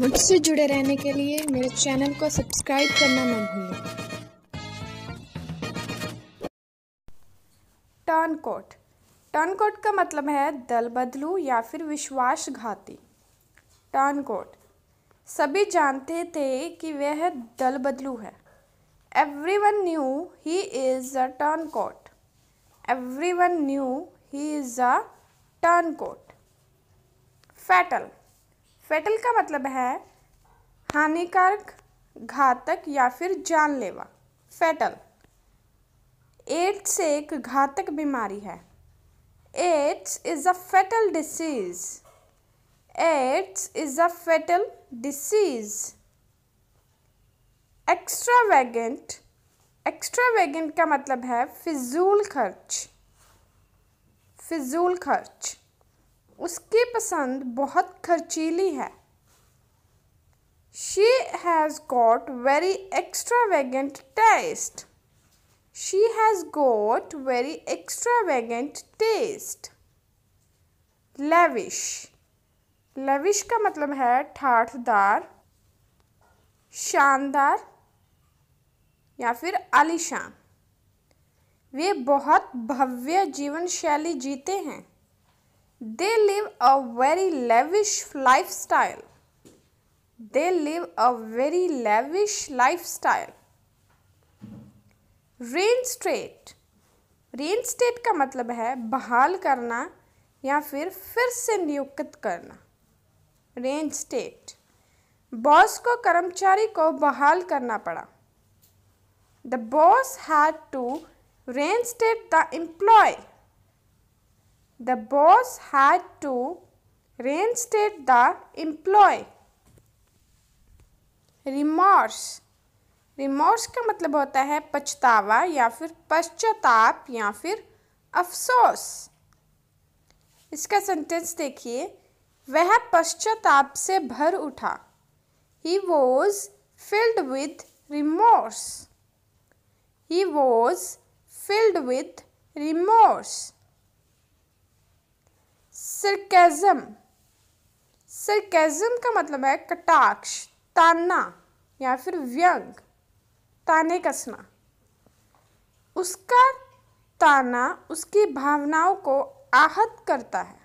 मुझसे जुड़े रहने के लिए मेरे चैनल को सब्सक्राइब करना ना भूलें टर्न कोट टर्न कोट का मतलब है दल बदलू या फिर विश्वासघाती टर्न कोट सभी जानते थे कि वह दल बदलू है every one knew he is a turncoat every one knew he is a turncoat fatal fatal का मतलब है हानिकारक घातक या फिर जानलेवा फेटल एड्स एक घातक बीमारी है AIDS is a fatal disease AIDS is a fatal disease extravagant extravagant का मतलब है फिजूल खर्च फिजूल खर्च उसकी पसंद बहुत खर्चीली है she has got very extravagant taste she has got very extravagant taste lavish lavish का मतलब है ठाठदार शानदार या फिर आलिशान वे बहुत भव्य जीवन शैली जीते हैं They live a very lavish lifestyle. They live a very lavish lifestyle. Reinstate reinstate का मतलब है बहाल करना या फिर फिर से नियुक्त करना रेन स्टेट बॉस को कर्मचारी को बहाल करना पड़ा the boss had to reinstate the employee the boss had to reinstate the employee remorse remorse का मतलब होता है पछतावा या फिर पश्चाताप या फिर अफसोस इसका सेंटेंस देखिए वह पश्चाताप से भर उठा he was filled with remorse he was filled with remorse sarcasm sarcasm का मतलब है कटाक्ष ताना या फिर व्यंग ताने कसना उसका ताना उसकी भावनाओं को आहत करता है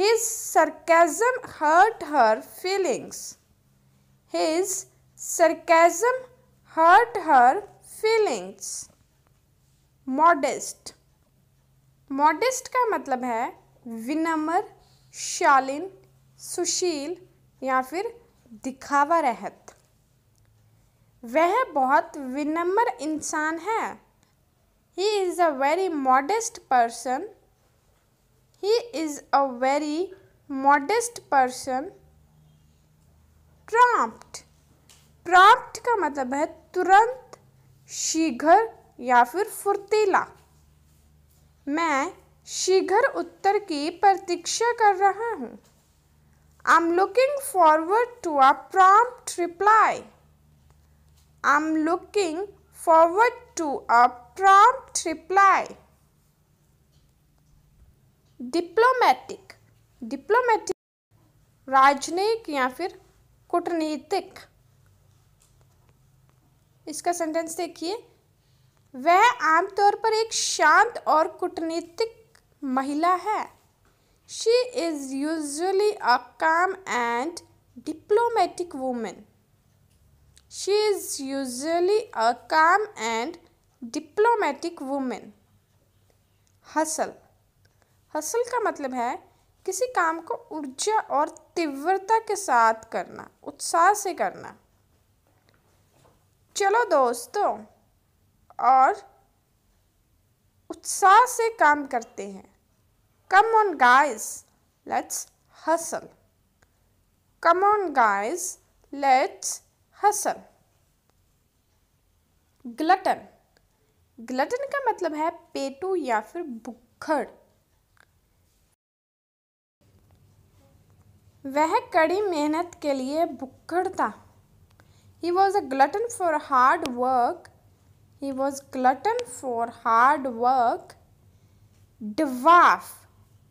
his sarcasm hurt her feelings his sarcasm hurt her feelings modest modest का मतलब है विनम्र शालीन सुशील या फिर दिखावा रहत वह बहुत विनम्र इंसान है he is a very modest person he is a very modest person prompt prompt का मतलब है तुरंत शीघ्र या फिर फुर्तीला मैं शीघ्र उत्तर की प्रतीक्षा कर रहा हूँ I am looking forward to a prompt reply I am looking forward to a prompt reply diplomatic diplomatic राजनयिक या फिर कूटनीतिक इसका सेंटेंस देखिए वह आमतौर पर एक शांत और कूटनीतिक महिला है she is usually a calm and diplomatic woman she is usually a calm and diplomatic woman hustle hustle का मतलब है किसी काम को ऊर्जा और तीव्रता के साथ करना उत्साह से करना चलो दोस्तों और उत्साह से काम करते हैं Come on guys, let's hustle. Come on guys, let's hustle. Glutton glutton का मतलब है पेटू या फिर भुखड़ वह कड़ी मेहनत के लिए भुक्खड़ था he was a glutton for hard work he was glutton for hard work dwarf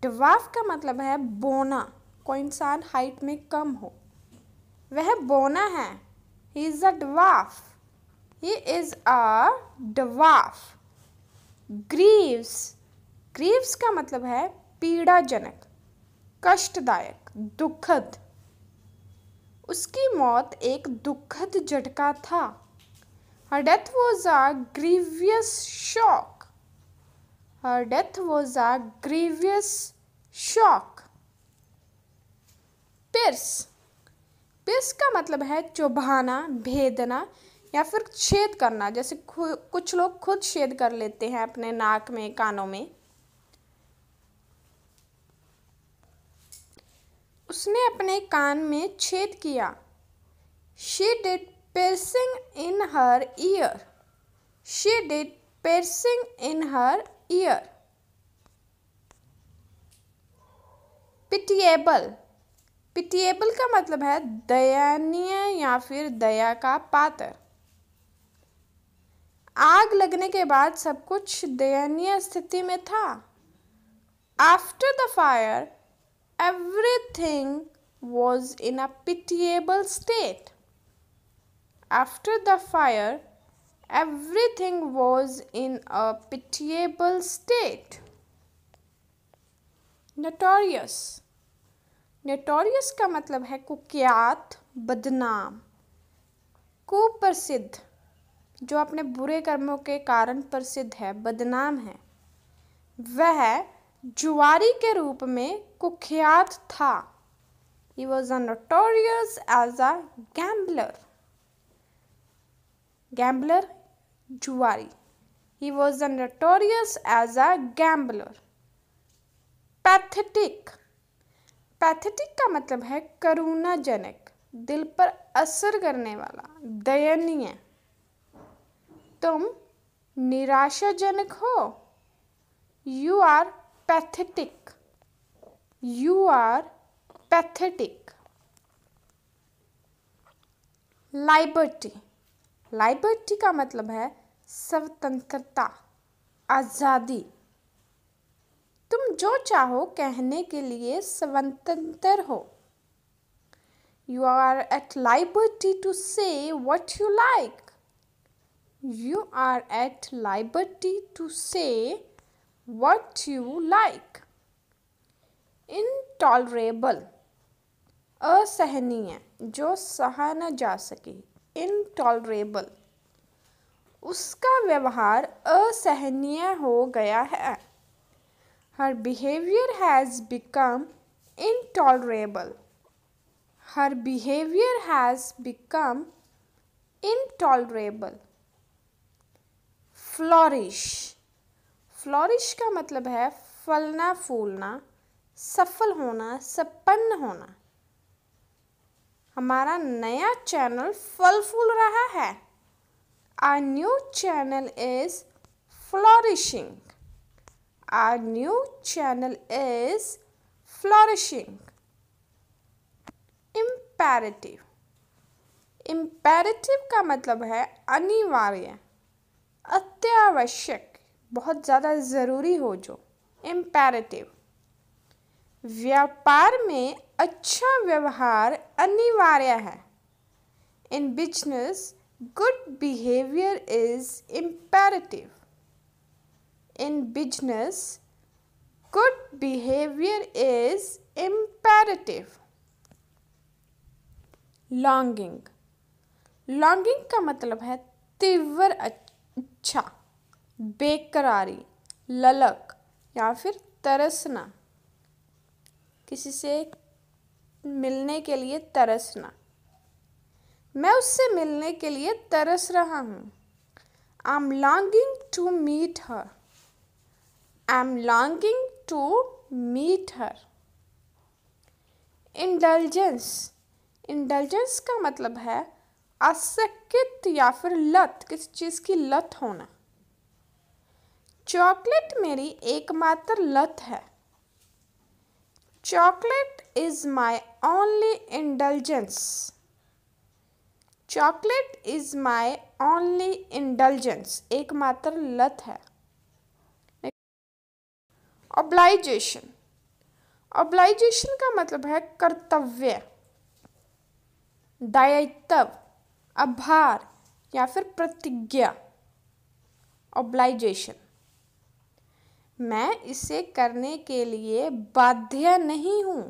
dwarf का मतलब है बोना कोई इंसान हाइट में कम हो वह बोना है he is a dwarf he is a dwarf grievous grievous का मतलब है पीड़ाजनक कष्टदायक दुखद उसकी मौत एक दुखद झटका था her death was a grievous shock her death was a grievous shock pierce pierce का मतलब है चुभाना भेदना या फिर छेद करना जैसे कुछ लोग खुद छेद कर लेते हैं अपने नाक में कानों में उसने अपने कान में छेद किया she did piercing in her ear she did piercing in her ear pitiable pitiable का मतलब है दयानीय या फिर दया का पात्र आग लगने के बाद सब कुछ दयनीय स्थिति में था after the fire everything was in a pitiable state after the fire everything was in a pitiable state notorious notorious का मतलब है कुख्यात बदनाम कुप्रसिद्ध जो अपने बुरे कर्मों के कारण प्रसिद्ध है बदनाम है वह जुआरी के रूप में कुख्यात था he was a notorious as a gambler gambler जुआरी he was a notorious as a gambler pathetic pathetic का मतलब है करुणाजनक दिल पर असर करने वाला दयनीय तुम निराशाजनक हो you are pathetic you are pathetic liberty liberty का मतलब है स्वतंत्रता आज़ादी जो चाहो कहने के लिए स्वतंत्र हो you are at liberty to say what you like you are at liberty to say what you like intolerable असहनीय जो सहा न जा सके इनटॉलरेबल उसका व्यवहार असहनीय हो गया है Her behavior has become intolerable. Her behavior has become intolerable. Flourish. Flourish का मतलब है फलना फूलना सफल होना संपन्न होना हमारा नया चैनल फल फूल रहा है our new channel is flourishing Our new channel is flourishing. Imperative. Imperative का मतलब है अनिवार्य अत्यावश्यक बहुत ज़्यादा ज़रूरी हो जो इम्पेरेटिव व्यापार में अच्छा व्यवहार अनिवार्य है in business good behaviour is imperative in business, good behavior is imperative. Longing longing का मतलब है तीव्र अच्छा बेकरारी ललक या फिर तरसना किसी से मिलने के लिए तरसना मैं उससे मिलने के लिए तरस रहा हूँ I am longing to meet her I am longing to meet her. Indulgence indulgence का मतलब है असकित या फिर लत किसी चीज़ की लत होना चॉकलेट मेरी एकमात्र लत है chocolate is my only indulgence chocolate is my only indulgence एकमात्र लत है ऑब्लाइजेशन ऑब्लाइजेशन का मतलब है कर्तव्य दायित्व आभार या फिर प्रतिज्ञा ऑब्लाइजेशन मैं इसे करने के लिए बाध्य नहीं हूं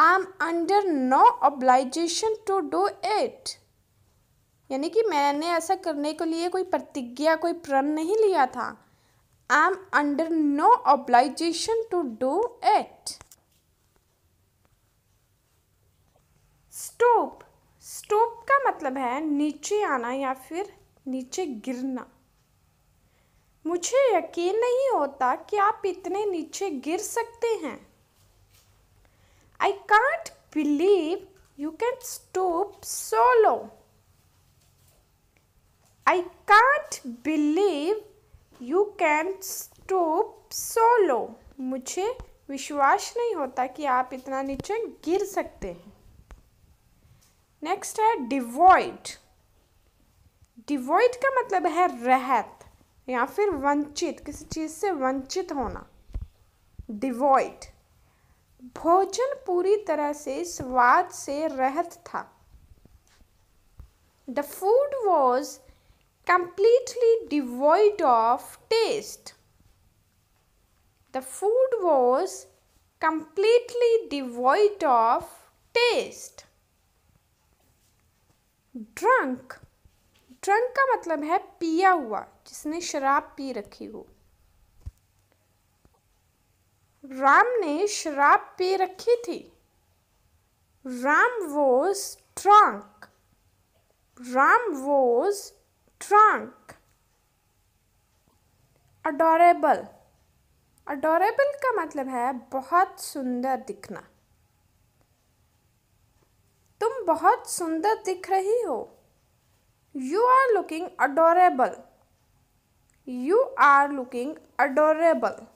I am under no obligation to do it यानी कि मैंने ऐसा करने के लिए कोई प्रतिज्ञा कोई प्रण नहीं लिया था am under no obligation to do it. Stoop. Stoop का मतलब है नीचे आना या फिर नीचे गिरना मुझे यकीन नहीं होता कि आप इतने नीचे गिर सकते हैं I can't believe you can stoop so low I can't believe you can stoop so low मुझे विश्वास नहीं होता कि आप इतना नीचे गिर सकते हैं नेक्स्ट है डिवॉइड डिवॉइड का मतलब है रहत या फिर वंचित किसी चीज़ से वंचित होना डिवॉइड भोजन पूरी तरह से स्वाद से रहत था the food was completely devoid of taste. The food was completely devoid of taste. Drunk. Drunk का मतलब है पिया हुआ जिसने शराब पी रखी हो राम ने शराब पी रखी थी Ram was drunk Ram was trunk. Adorable. Adorable का मतलब है बहुत सुंदर दिखना तुम बहुत सुंदर दिख रही हो you are looking adorable you are looking adorable